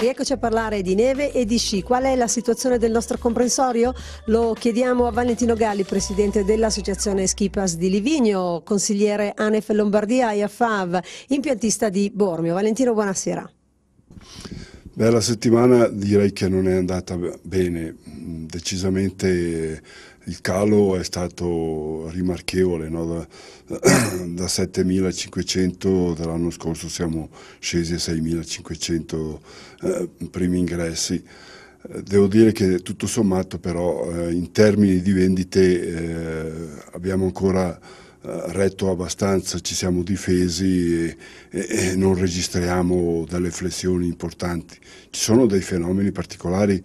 Rieccoci a parlare di neve e di sci. Qual è la situazione del nostro comprensorio? Lo chiediamo a Valentino Galli, presidente dell'Associazione Schipas di Livigno, consigliere ANEF Lombardia e AFAV, impiantista di Bormio. Valentino, buonasera. Beh, la settimana direi che non è andata bene, decisamente il calo è stato rimarchevole, no? da, da 7.500 dell'anno scorso siamo scesi a 6.500 eh, primi ingressi. Eh, devo dire che tutto sommato però eh, in termini di vendite eh, abbiamo ancora eh, retto abbastanza, ci siamo difesi e, e, e, non registriamo delle flessioni importanti. Ci sono dei fenomeni particolari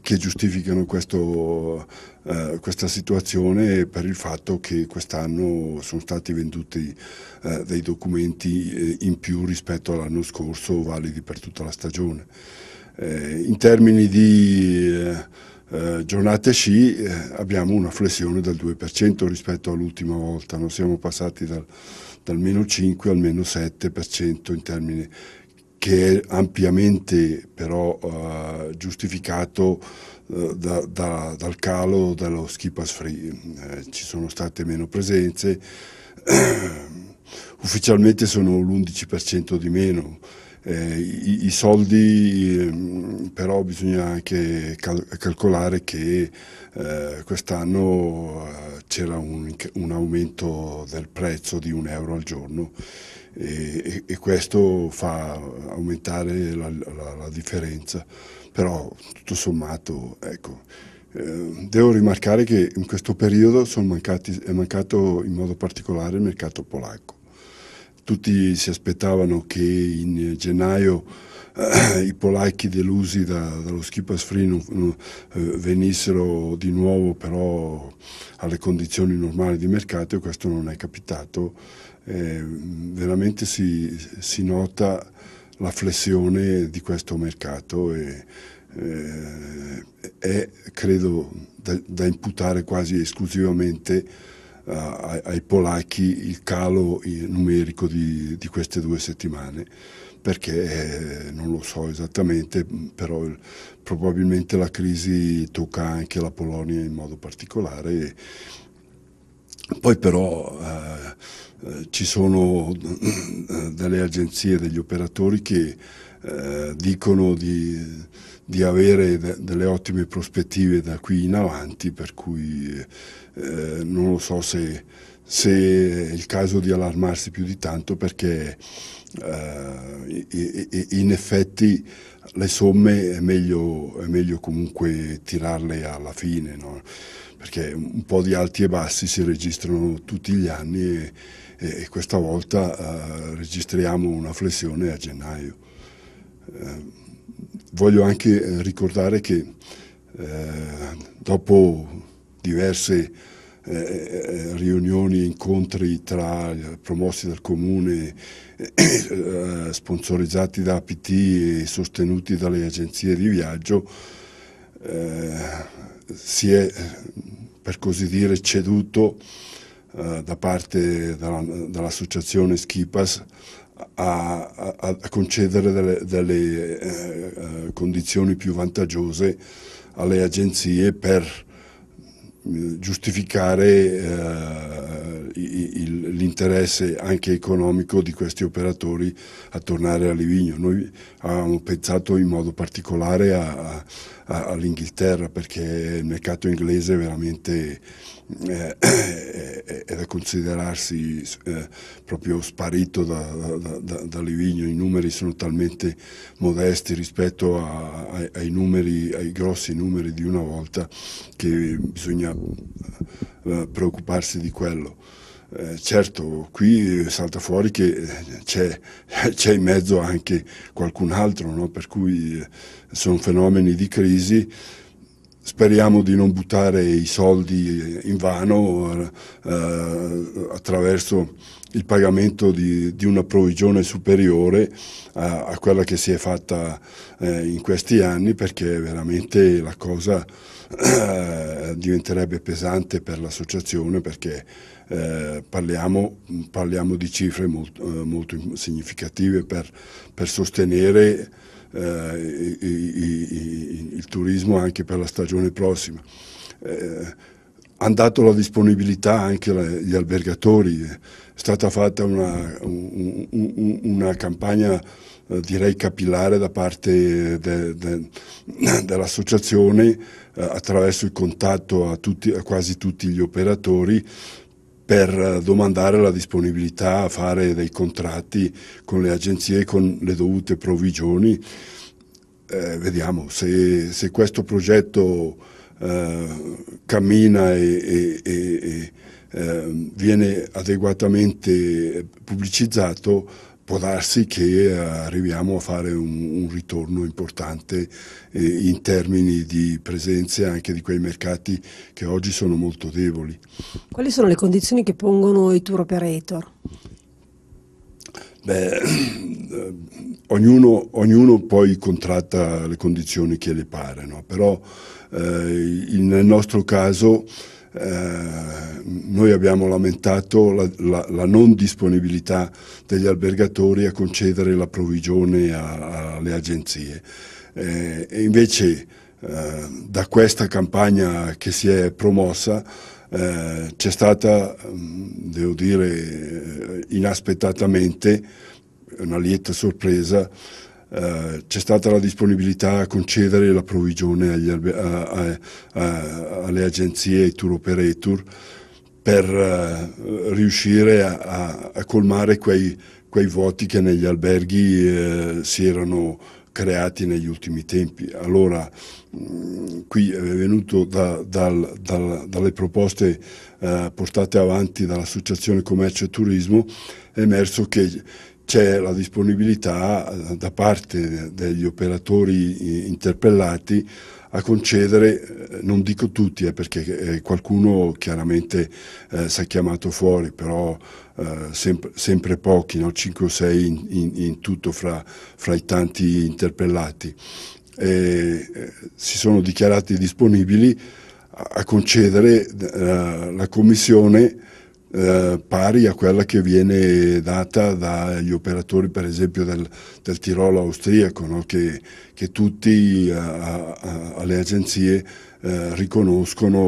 che giustificano questo, eh, questa situazione per il fatto che quest'anno sono stati venduti eh, dei documenti eh, in più rispetto all'anno scorso, validi per tutta la stagione. Eh, in termini di eh, eh, giornate sci eh, abbiamo una flessione del 2% rispetto all'ultima volta, no? siamo passati dal, dal, meno 5 al meno 7% in termini che è ampiamente però eh, giustificato eh, da, da, dal calo dello ski pass free, ci sono state meno presenze, ufficialmente sono l'11% di meno, eh, i, i, soldi ehm, però bisogna anche cal calcolare che eh, quest'anno eh, c'era un, un, aumento del prezzo di un euro al giorno e, e questo fa aumentare la, la, la, differenza, però tutto sommato ecco, ehm, devo rimarcare che in questo periodo mancati, è mancato in modo particolare il mercato polacco. Tutti si aspettavano che in gennaio eh, i polacchi delusi da, dallo Skipas Free non, non, eh, venissero di nuovo però alle condizioni normali di mercato e questo non è capitato. Eh, veramente si, si, nota la flessione di questo mercato e eh, è credo da, da imputare quasi esclusivamente ai polacchi il calo numerico di, di queste due settimane perché eh, non lo so esattamente, mm, però il, probabilmente la crisi tocca anche la Polonia in modo particolare. Poi però eh, eh, ci sono eh, delle agenzie, degli operatori che eh, dicono di, di avere de, delle ottime prospettive da qui in avanti, per cui eh, non lo so se, se, è il caso di allarmarsi più di tanto perché eh, in effetti le somme è meglio, è meglio comunque tirarle alla fine. No? perché un po' di alti e bassi si registrano tutti gli anni e, e, questa volta eh, registriamo una flessione a gennaio. Eh, voglio anche eh, ricordare che dopo diverse eh, riunioni, incontri tra promossi dal comune, eh, sponsorizzati da APT e sostenuti dalle agenzie di viaggio, eh, si è per così dire ceduto eh, da parte dell'associazione Schipas a, a, a concedere delle, delle eh, eh condizioni più vantaggiose alle agenzie per mm, giustificare eh, il, l'interesse anche economico di questi operatori a tornare a Livigno. Noi avevamo pensato in modo particolare a, all'Inghilterra perché il mercato inglese veramente eh, è, è, da considerarsi eh, proprio sparito da, da, da, da, Livigno, i numeri sono talmente modesti rispetto a, a, ai, numeri, ai grossi numeri di una volta che bisogna eh, preoccuparsi di quello. Eh, certo, qui salta fuori che eh, c'è, c'è in mezzo anche qualcun altro, no? per cui eh, sono fenomeni di crisi. Speriamo di non buttare i soldi in vano eh, attraverso il pagamento di, di una provvigione superiore a, a, quella che si è fatta eh, in questi anni perché veramente la cosa diventerebbe pesante per l'associazione perché eh, parliamo, parliamo, di cifre molto, eh, molto significative per, per sostenere eh, i, i, i, il turismo anche per la stagione prossima. Eh, hanno dato la disponibilità anche agli albergatori, è stata fatta una, un, un, una campagna eh, direi capillare da parte de, de, dell'associazione eh, attraverso il contatto a, tutti, a, quasi tutti gli operatori per eh, domandare la disponibilità a fare dei contratti con le agenzie con le dovute provvigioni. Eh, vediamo se, se, questo progetto eh, cammina e, e, e eh, viene adeguatamente pubblicizzato può darsi che eh, arriviamo a fare un, un ritorno importante eh, in termini di presenze anche di quei mercati che oggi sono molto deboli. Quali sono le condizioni che pongono i tour operator? Beh, eh, ognuno, ognuno, poi contratta le condizioni che le pare, no? però eh, nel nostro caso eh, noi abbiamo lamentato la, la, la, non disponibilità degli albergatori a concedere la provvigione alle agenzie. Eh, e invece eh, da questa campagna che si è promossa eh, c'è stata, mm, devo dire, eh, inaspettatamente una lieta sorpresa eh, c'è stata la disponibilità a concedere la provvigione albe- a, a, a, alle agenzie, tour operator, per eh, riuscire a, colmare quei, quei, vuoti che negli alberghi eh, si erano creati negli ultimi tempi. Allora, mh, mm, qui è venuto da, dal, dal, dalle proposte eh, portate avanti dall'Associazione Commercio e Turismo, è emerso che c'è la disponibilità eh, da parte degli operatori eh, interpellati a concedere, eh, non dico tutti, eh, perché qualcuno chiaramente eh, si è chiamato fuori, però eh, sempre, sempre, pochi, no? 5 o 6 in, in, in tutto fra, fra, i tanti interpellati, si sono dichiarati disponibili a, a concedere la Commissione eh, pari a quella che viene data dagli operatori per esempio del, del Tirolo austriaco, no? che, che, tutti eh, alle agenzie eh, riconoscono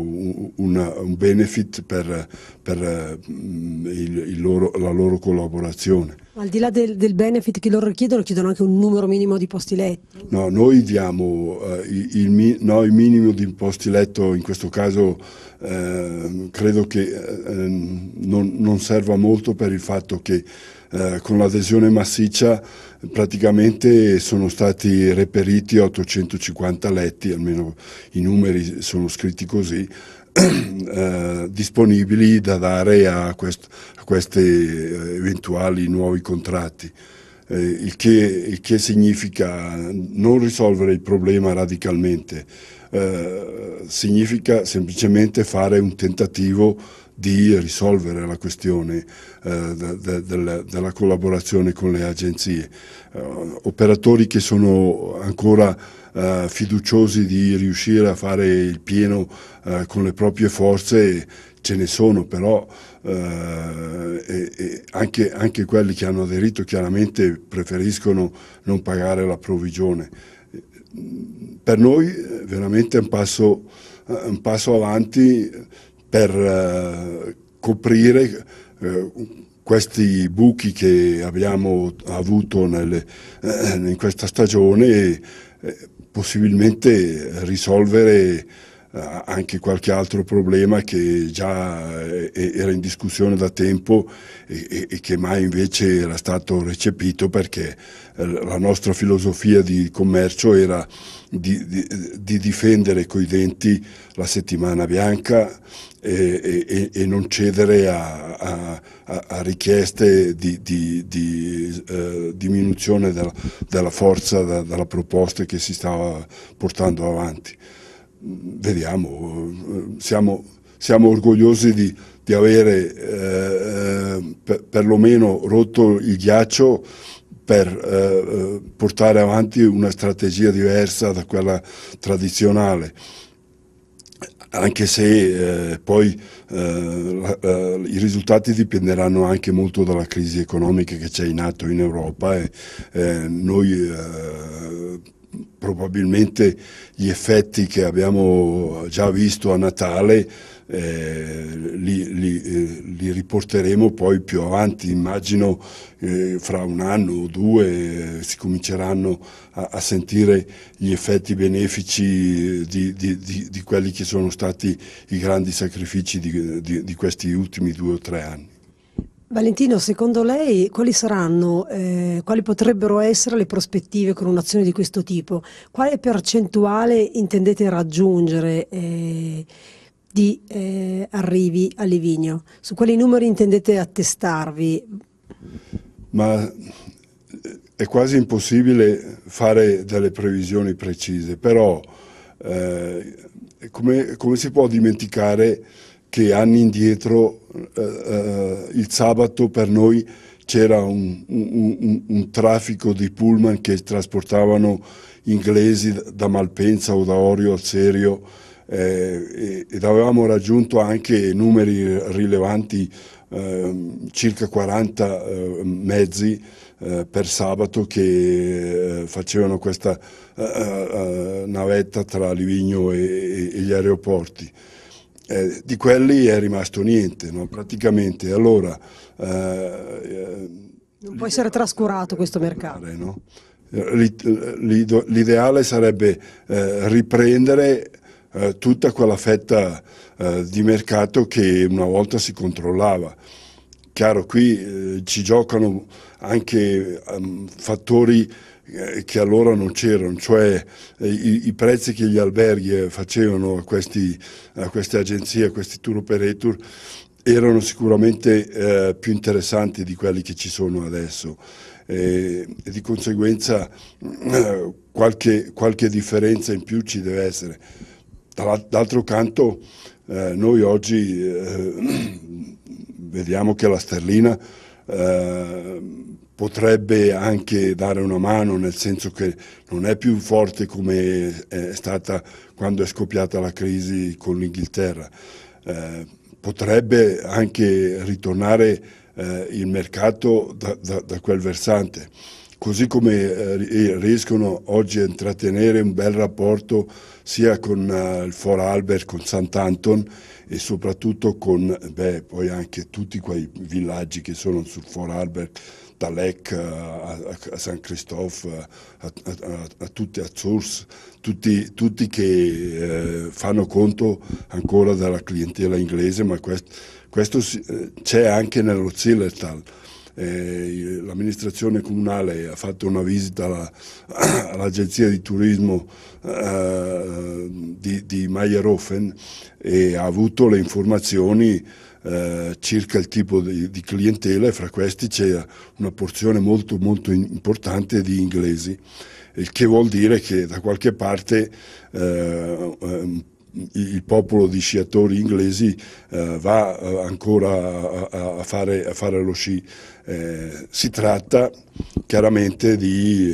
un, un, benefit per, per mm, il, il loro, la loro collaborazione. Al di là del, del benefit che loro richiedono, chiedono anche un numero minimo di posti letto. No, noi diamo eh, il, il, no, il, minimo di posti letto, in questo caso eh, credo che eh, non, non, serva molto per il fatto che eh, con l'adesione massiccia praticamente sono stati reperiti 850 letti, almeno i numeri sono scritti così. Eh, disponibili da dare a, quest, a questi eh, eventuali nuovi contratti. Eh, il, che, il, che, significa non risolvere il problema radicalmente, eh, significa semplicemente fare un tentativo di risolvere la questione eh, de, de, della, della collaborazione con le agenzie. Eh, operatori che sono ancora eh, fiduciosi di riuscire a fare il pieno eh, con le proprie forze ce ne sono, però eh, e, e anche, anche quelli che hanno aderito chiaramente preferiscono non pagare la provvigione. Per noi eh, veramente è un passo un passo avanti per eh, coprire eh, questi buchi che abbiamo avuto nelle, eh, in questa stagione e possibilmente risolvere eh, anche qualche altro problema che già eh, era in discussione da tempo e, che mai invece era stato recepito perché eh, la nostra filosofia di commercio era di, di, di difendere coi denti la settimana bianca e, e, e non cedere a, a, a richieste di, di eh, diminuzione della, della forza, da, della proposta che si stava portando avanti vediamo, siamo, siamo orgogliosi di, di avere eh, per, perlomeno rotto il ghiaccio per eh, portare avanti una strategia diversa da quella tradizionale anche se eh, poi eh, eh, i risultati dipenderanno anche molto dalla crisi economica che c'è in atto in Europa e eh, noi eh, probabilmente gli effetti che abbiamo già visto a Natale eh, li, li, eh, li, riporteremo poi più avanti, immagino eh, fra un anno o due eh, si cominceranno a, a, sentire gli effetti benefici di, di, di, di, quelli che sono stati i grandi sacrifici di questi ultimi due o tre anni. Valentino, secondo lei quali saranno, eh, quali potrebbero essere le prospettive con un'azione di questo tipo? Quale percentuale intendete raggiungere eh, di eh, arrivi a Livigno? Su quali numeri intendete attestarvi? Ma eh, è quasi impossibile fare delle previsioni precise, però eh, come, come si può dimenticare che anni indietro eh, eh, il sabato per noi c'era un, un, un, un, traffico di pullman che trasportavano inglesi da Malpensa o da Orio al Serio eh, ed avevamo raggiunto anche numeri rilevanti, ehm, ehm, eh, circa 40 eh, mezzi per sabato che eh, facevano questa eh, navetta tra Livigno e, e gli aeroporti eh, di quelli è rimasto niente, no? praticamente. Allora, eh, eh non può essere trascurato questo mercato. No? L'ideale sarebbe eh, riprendere eh, tutta quella fetta eh, di mercato che una volta si controllava. Chiaro, qui ci giocano anche um, fattori eh, che allora non c'erano, cioè eh, i, i, prezzi che gli alberghi eh, facevano a, questi, a queste agenzie, a questi tour operator, erano sicuramente eh, più interessanti di quelli che ci sono adesso eh, e di conseguenza eh, qualche, qualche, differenza in più ci deve essere. D'altro canto noi oggi vediamo che la sterlina potrebbe anche dare una mano, nel senso che non è più forte come è stata quando è scoppiata la crisi con l'Inghilterra. Eh, potrebbe anche ritornare eh, il mercato da, da, da, quel versante, così come eh, riescono oggi a intrattenere un bel rapporto sia con eh, il For Albert, con Sant'Anton e soprattutto con beh, poi anche tutti quei villaggi che sono sul For Albert da Lec eh, a, a San Cristofo, eh, a, a, a, tutti, a Source, tutti, tutti che eh, fanno conto ancora della clientela inglese, ma quest, questo eh, c'è anche nello Zillertal. Eh, l'amministrazione comunale ha fatto una visita alla, all'agenzia di turismo eh, di, di Meyerofen e ha avuto le informazioni eh, circa il tipo di, di, clientela e fra questi c'è una porzione molto, molto importante di inglesi, il che vuol dire che da qualche parte eh, eh il popolo di sciatori inglesi eh, va eh, ancora a, a, fare, a, fare, lo sci. si tratta chiaramente di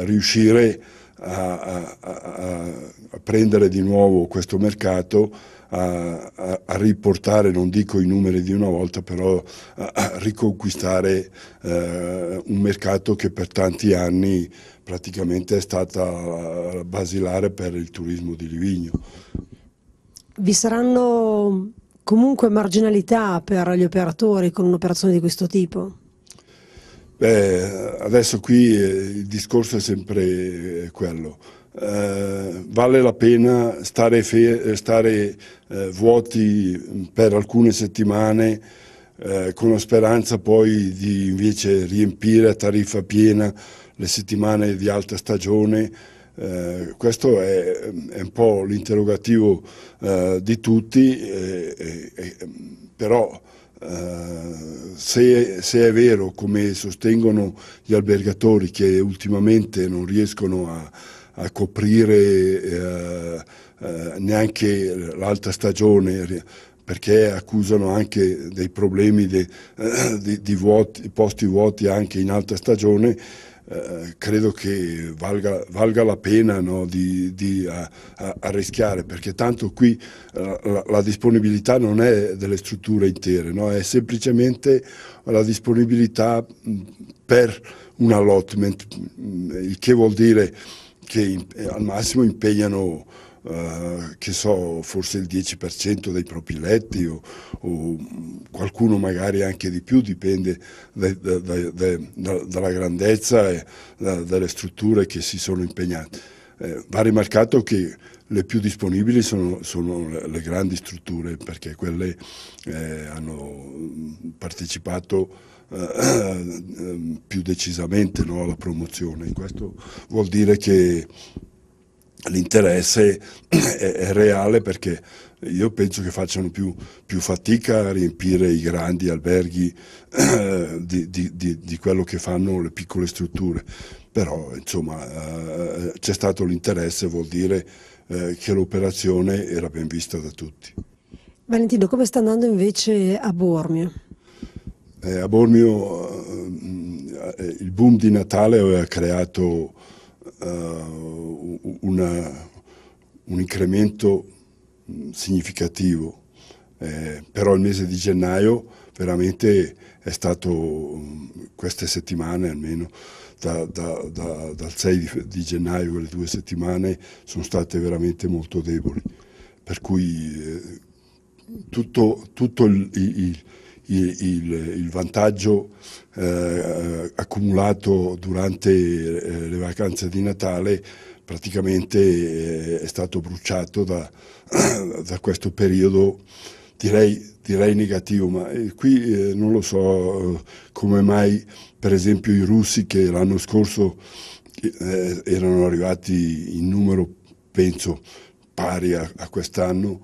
riuscire a, a prendere di nuovo questo mercato a, a, riportare, non dico i numeri di una volta, però a, a riconquistare eh, un mercato che per tanti anni praticamente è stata basilare per il turismo di Livigno. Vi saranno comunque marginalità per gli operatori con un'operazione di questo tipo? Beh, adesso qui eh, il discorso è sempre eh, quello. Eh, vale la pena stare, eh, stare eh, vuoti mm, per alcune settimane eh, con la speranza poi di invece riempire a tariffa piena le settimane di alta stagione. Eh, questo è, è, un po' l'interrogativo di tutti, però Uh, se, se, è vero, come sostengono gli albergatori che ultimamente non riescono a, a coprire eh, eh, neanche l'alta stagione perché accusano anche dei problemi de, eh, di, di vuoti, posti vuoti anche in alta stagione. Eh, credo che valga, valga la pena no, di, di a, a, arrischiare, perché tanto qui eh, la, la, disponibilità non è delle strutture intere, no, è semplicemente la disponibilità mm, per un allotment, mm, il che vuol dire che eh, al massimo impegnano Uh, che so, forse il 10% dei propri letti o, o, qualcuno magari anche di più, dipende da, da, da, dalla grandezza e dalle strutture che si sono impegnate. Eh, va rimarcato che le più disponibili sono, sono le grandi strutture perché quelle eh, hanno partecipato eh, ehm, più decisamente no, alla promozione. Questo vuol dire che l'interesse è, è reale perché io penso che facciano più, più, fatica a riempire i grandi alberghi eh, di, di, di, quello che fanno le piccole strutture, però insomma eh, c'è stato l'interesse, vuol dire eh, che l'operazione era ben vista da tutti. Valentino, come sta andando invece a Bormio? Eh, a Bormio eh, eh, il boom di Natale aveva creato eh, una, un incremento mm, significativo, eh, però il mese di gennaio veramente è stato mm, queste settimane almeno, da, da, da, dal 6 di, di gennaio, quelle due settimane sono state veramente molto deboli, per cui eh, tutto, tutto il, il il, il, il vantaggio eh, accumulato durante eh, le vacanze di Natale praticamente eh, è stato bruciato da, da questo periodo direi, direi, negativo, ma eh, qui non lo so come mai per esempio i russi che l'anno scorso erano arrivati in numero penso pari a, a quest'anno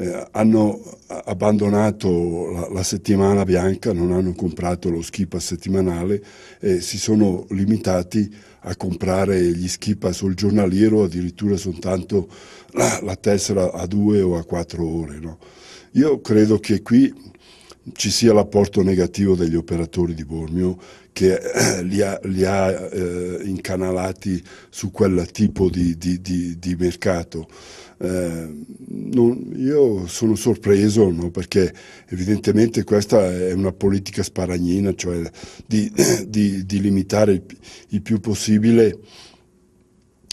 eh, hanno abbandonato la, la, settimana bianca, non hanno comprato lo skipa settimanale e si sono limitati a comprare gli skipa sul giornaliero addirittura soltanto la, la tessera a due o a quattro ore. No? Io credo che qui ci sia l'apporto negativo degli operatori di Bormio che eh, li ha, li ha eh, incanalati su quel tipo di, di, di, di mercato eh, non, io sono sorpreso no? perché evidentemente questa è una politica sparagnina, cioè di, di, di limitare il, il, più possibile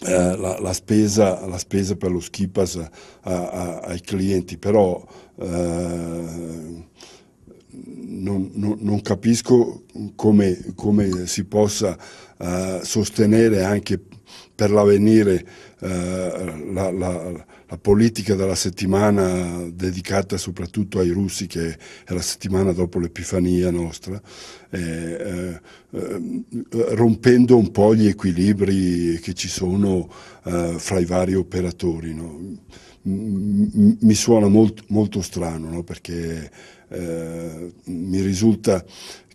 eh, la, la, spesa, la, spesa, per lo skipas a, a, ai clienti, però eh, non, non, non, capisco come, come si possa eh, sostenere anche per l'avvenire eh, la, la, la, politica della settimana dedicata soprattutto ai russi, che è la settimana dopo l'Epifania nostra, eh, eh, eh rompendo un po' gli equilibri che ci sono eh, fra i vari operatori. No? Mi suona molto, molto strano no? perché eh, mi risulta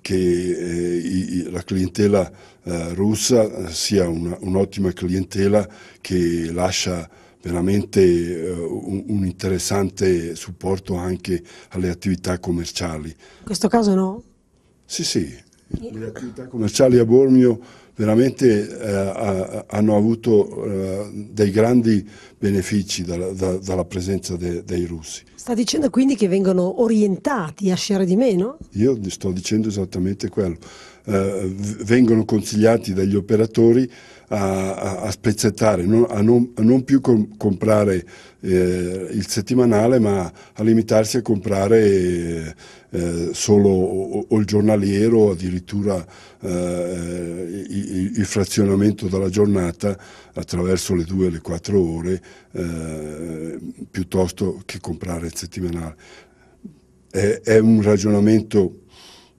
che eh, i, la clientela eh, russa eh, sia una, un'ottima clientela che lascia veramente eh, un, un, interessante supporto anche alle attività commerciali. In questo caso no? Sì, sì le attività commerciali a Bormio veramente eh, a, hanno avuto eh, dei grandi benefici dalla, da, dalla presenza de, dei russi. Sta dicendo quindi che vengono orientati a sciare di meno? Io sto dicendo esattamente quello eh, vengono consigliati dagli operatori a, a, a spezzettare, non, a, non, a, non, più com comprare eh, il settimanale ma a limitarsi a comprare eh, solo o, o il giornaliero addirittura eh, il, il, frazionamento della giornata attraverso le due o le quattro ore eh, piuttosto che comprare il settimanale. È, è un ragionamento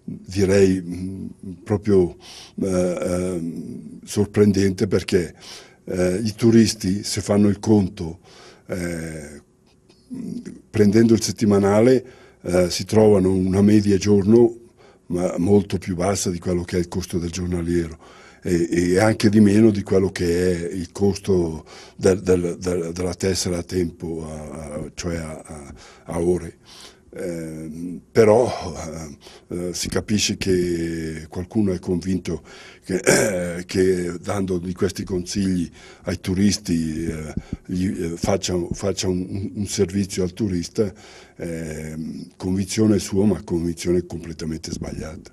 direi mm, proprio eh, ehm, sorprendente perché eh, i turisti se fanno il conto eh, prendendo il settimanale eh, si trovano una media giorno ma molto più bassa di quello che è il costo del giornaliero e, e anche di meno di quello che è il costo del, del, del, della tessera a tempo, a, a, cioè a, a ore. Ehm, però eh, eh, si capisce che qualcuno è convinto che, eh, che dando di questi consigli ai turisti eh, gli, eh, faccia, faccia un, un, servizio al turista, ehm, convinzione sua ma convinzione completamente sbagliata.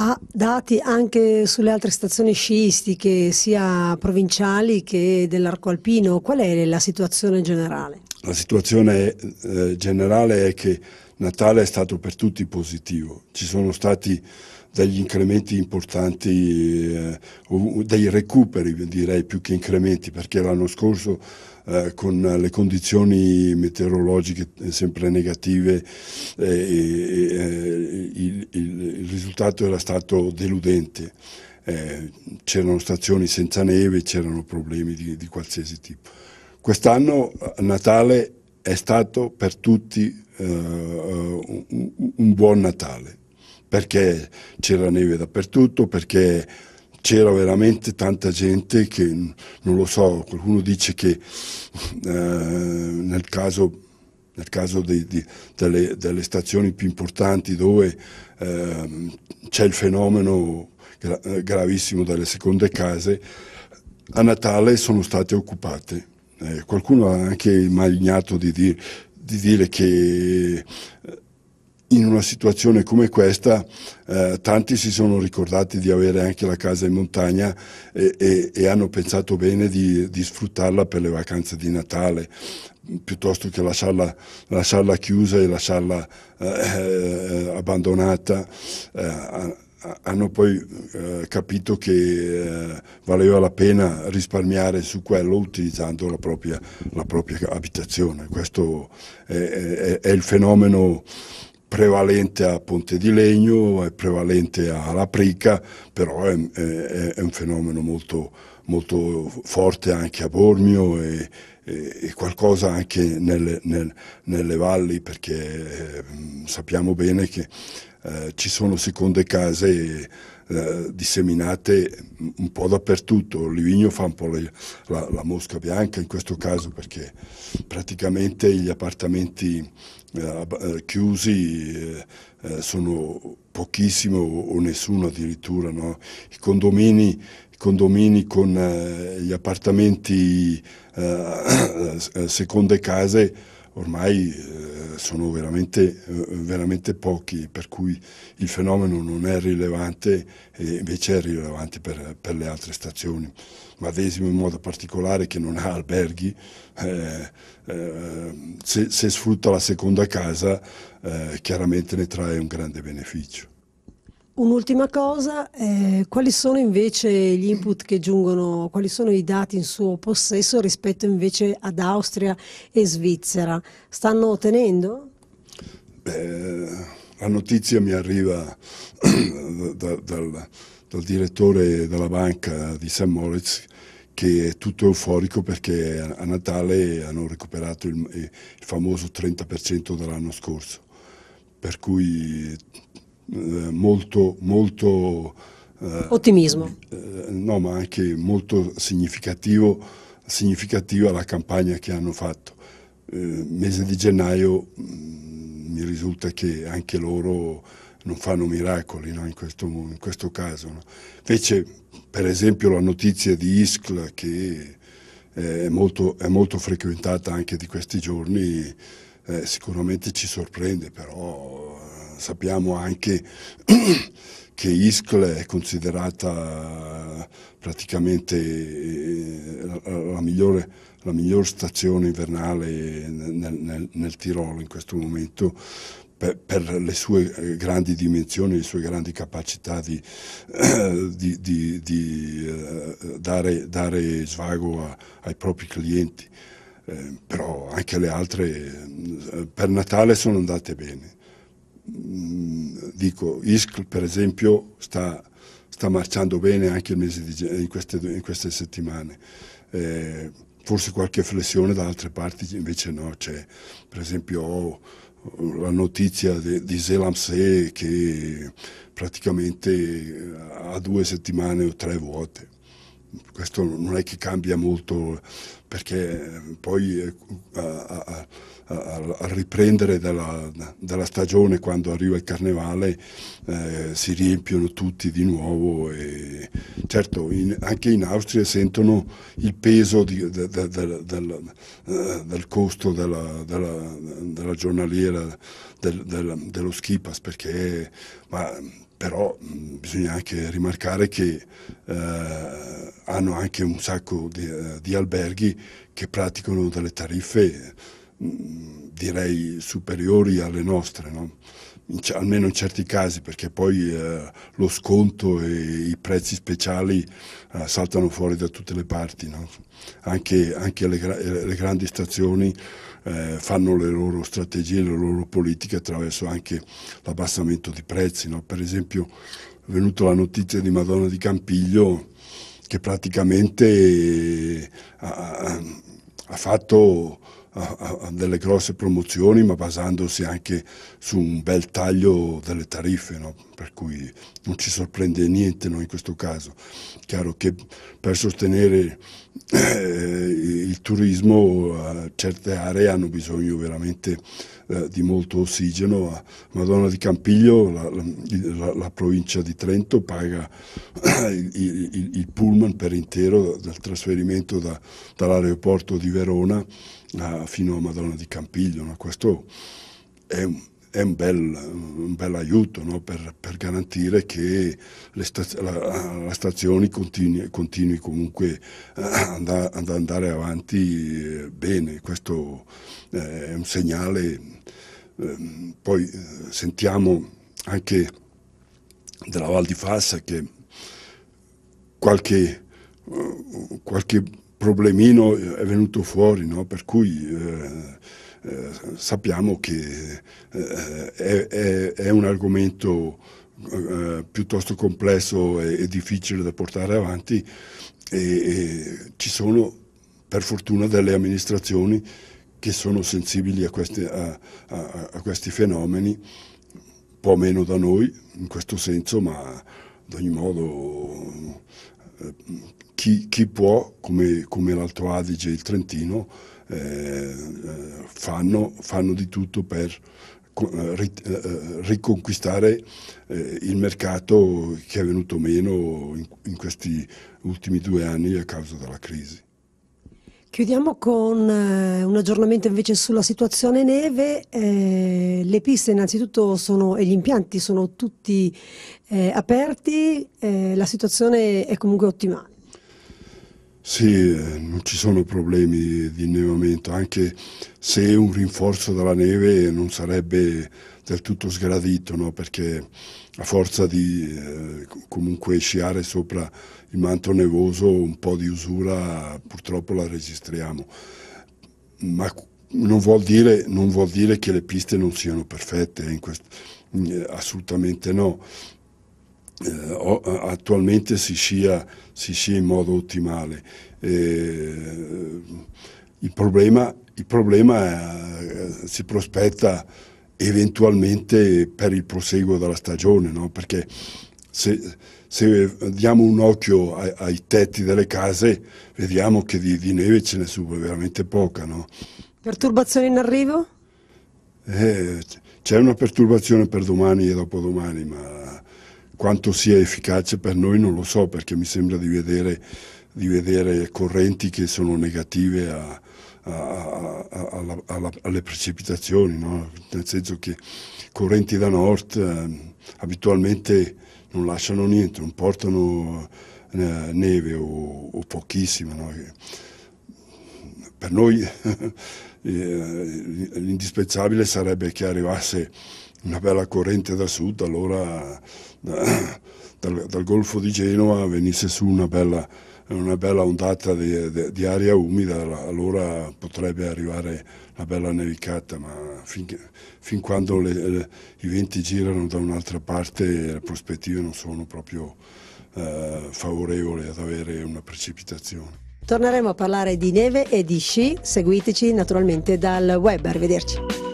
Ha dati anche sulle altre stazioni sciistiche, sia provinciali che dell'arco alpino, qual è la situazione generale? la situazione eh, generale è che Natale è stato per tutti positivo, ci sono stati degli incrementi importanti, eh, dei recuperi direi più che incrementi, perché l'anno scorso eh, con le condizioni meteorologiche eh, sempre negative eh, eh, il, il, il risultato era stato deludente. Eh, c'erano stazioni senza neve, c'erano problemi di, di qualsiasi tipo. Quest'anno Natale è stato per tutti eh, un, un buon Natale, perché c'era neve dappertutto, perché c'era veramente tanta gente che, non lo so, qualcuno dice che eh, nel caso, nel caso dei, di, delle, delle, stazioni più importanti dove eh, c'è il fenomeno gra gravissimo delle seconde case, a Natale sono state occupate eh, qualcuno ha anche malignato di, di, di dire che eh, in una situazione come questa eh, tanti si sono ricordati di avere anche la casa in montagna e, e, e hanno pensato bene di, di, sfruttarla per le vacanze di Natale piuttosto che lasciarla, lasciarla chiusa e lasciarla eh, eh abbandonata. Eh, Ah, hanno poi eh, capito che eh, valeva la pena risparmiare su quello utilizzando la propria, la propria abitazione. Questo è, è, è, il fenomeno prevalente a Ponte di Legno, è prevalente a Laprica, però è, è un fenomeno molto, molto, forte anche a Bormio e, e qualcosa anche nelle, nel, nelle valli perché eh, sappiamo bene che eh, ci sono seconde case eh, disseminate un po' dappertutto. Livigno fa un po' le, la, la, mosca bianca in questo caso perché praticamente gli appartamenti eh, eh chiusi eh, sono pochissimo o nessuno addirittura. No? I condomini condomini con gli appartamenti eh, seconde case ormai eh, sono veramente, eh, veramente, pochi, per cui il fenomeno non è rilevante e invece è rilevante per, per le altre stazioni. Madesimo in modo particolare che non ha alberghi, eh, eh se, se, sfrutta la seconda casa chiaramente ne trae un grande beneficio. Un'ultima cosa, eh, quali sono invece gli input che giungono, quali sono i dati in suo possesso rispetto invece ad Austria e Svizzera? Stanno ottenendo? la notizia mi arriva da, dal, dal, direttore della banca di San Moritz che è tutto euforico perché a, a Natale hanno recuperato il, il famoso 30% dell'anno scorso, per cui eh, molto, molto eh, ottimismo. Eh, no, ma anche molto significativa la campagna che hanno fatto. Eh, mese di gennaio mh, mm, mi risulta che anche loro non fanno miracoli no? in, questo, in, questo, caso. No? Invece, per esempio, la notizia di Iskla, che è molto, è molto frequentata anche di questi giorni, eh, sicuramente ci sorprende, però sappiamo anche che Ischl è considerata eh, praticamente eh, eh, la migliore, la miglior stazione invernale nel, nel, nel, Tirolo in questo momento per, per, le sue grandi dimensioni, le sue grandi capacità di, di, di, di dare, dare, svago a, ai propri clienti. Eh, però anche le altre per Natale sono andate bene. Mm, dico, ISCL per esempio sta, sta, marciando bene anche di, in, queste, in, queste, settimane. Eh, forse qualche flessione da altre parti invece no, cioè, per esempio ho la notizia di Selamse che praticamente eh, ha due settimane o tre vuote. Questo non è che cambia molto perché eh, poi eh, a, a, a, a riprendere dalla, dalla, stagione quando arriva il carnevale eh, si riempiono tutti di nuovo e certo in, anche in Austria sentono il peso di, da, da, da, del costo della, della, della giornaliera del, del, dello Schipas perché ma, però mm, bisogna anche rimarcare che eh, hanno anche un sacco di, eh, di, alberghi che praticano delle tariffe mm, direi superiori alle nostre, no? in, almeno in certi casi perché poi eh, lo sconto e i prezzi speciali eh, saltano fuori da tutte le parti, no? anche, anche le, eh, le, grandi stazioni eh, fanno le loro strategie, le loro politiche attraverso anche l'abbassamento dei prezzi. No? Per esempio è venuta la notizia di Madonna di Campiglio che praticamente eh, ha, ha fatto ha, ha delle grosse promozioni ma basandosi anche su un bel taglio delle tariffe, no? per cui non ci sorprende niente no? in questo caso. Chiaro che per sostenere eh, turismo eh, certe aree hanno bisogno veramente eh, di molto ossigeno. A Madonna di Campiglio la, la, la provincia di Trento paga il, il, il, pullman per intero del trasferimento da, dall'aeroporto di Verona eh, fino a Madonna di Campiglio. Questo è un è un bel, un bel aiuto no? per, per, garantire che le staz- la, la stazione continui, continui comunque ad eh, and- andare avanti eh, bene. Questo eh, è un segnale. Ehm, poi sentiamo anche della Val di Fassa che qualche, qualche problemino è venuto fuori, no? per cui eh, eh, sappiamo che eh, è, è, è, un argomento eh, piuttosto complesso e, e, difficile da portare avanti e, e, ci sono per fortuna delle amministrazioni che sono sensibili a questi, a, a, a questi fenomeni, un po' meno da noi in questo senso, ma ad ogni modo eh, chi, chi può, come, come l'Alto Adige e il Trentino, eh, fanno, fanno, di tutto per eh, eh, eh, riconquistare il mercato che è venuto meno in, questi ultimi due anni a causa della crisi. Chiudiamo con un aggiornamento invece sulla situazione neve. le piste innanzitutto sono, e gli impianti sono tutti aperti, la situazione è comunque ottimale. Sì, eh, non ci sono problemi di innevamento, anche se un rinforzo dalla neve non sarebbe del tutto sgradito, no? perché a forza di eh, comunque sciare sopra il manto nevoso un po' di usura purtroppo la registriamo. Ma non vuol dire, non vuol dire che le piste non siano perfette, questo, eh, mm, assolutamente no eh, eh, attualmente si scia, si scia, in modo ottimale. Eh, il problema, il problema eh, si prospetta eventualmente per il proseguo della stagione, no? perché se, se, diamo un occhio ai, ai, tetti delle case vediamo che di, di neve ce ne sube veramente poca. No? Perturbazione in arrivo? Eh, c'è una perturbazione per domani e dopodomani, ma quanto sia efficace per noi non lo so perché mi sembra di vedere, di vedere correnti che sono negative a, a, a, alla, alle precipitazioni, no? nel senso che correnti da nord eh, abitualmente non lasciano niente, non portano eh, neve o, o pochissima. No? Per noi eh, l'indispensabile sarebbe che arrivasse una bella corrente da sud, allora da, eh, dal, dal, Golfo di Genova venisse su una bella, una bella ondata di, di, di, aria umida, allora potrebbe arrivare una bella nevicata, ma fin, fin quando le, le, i venti girano da un'altra parte le prospettive non sono proprio eh, favorevoli ad avere una precipitazione. Torneremo a parlare di neve e di sci, seguiteci naturalmente dal web, arrivederci.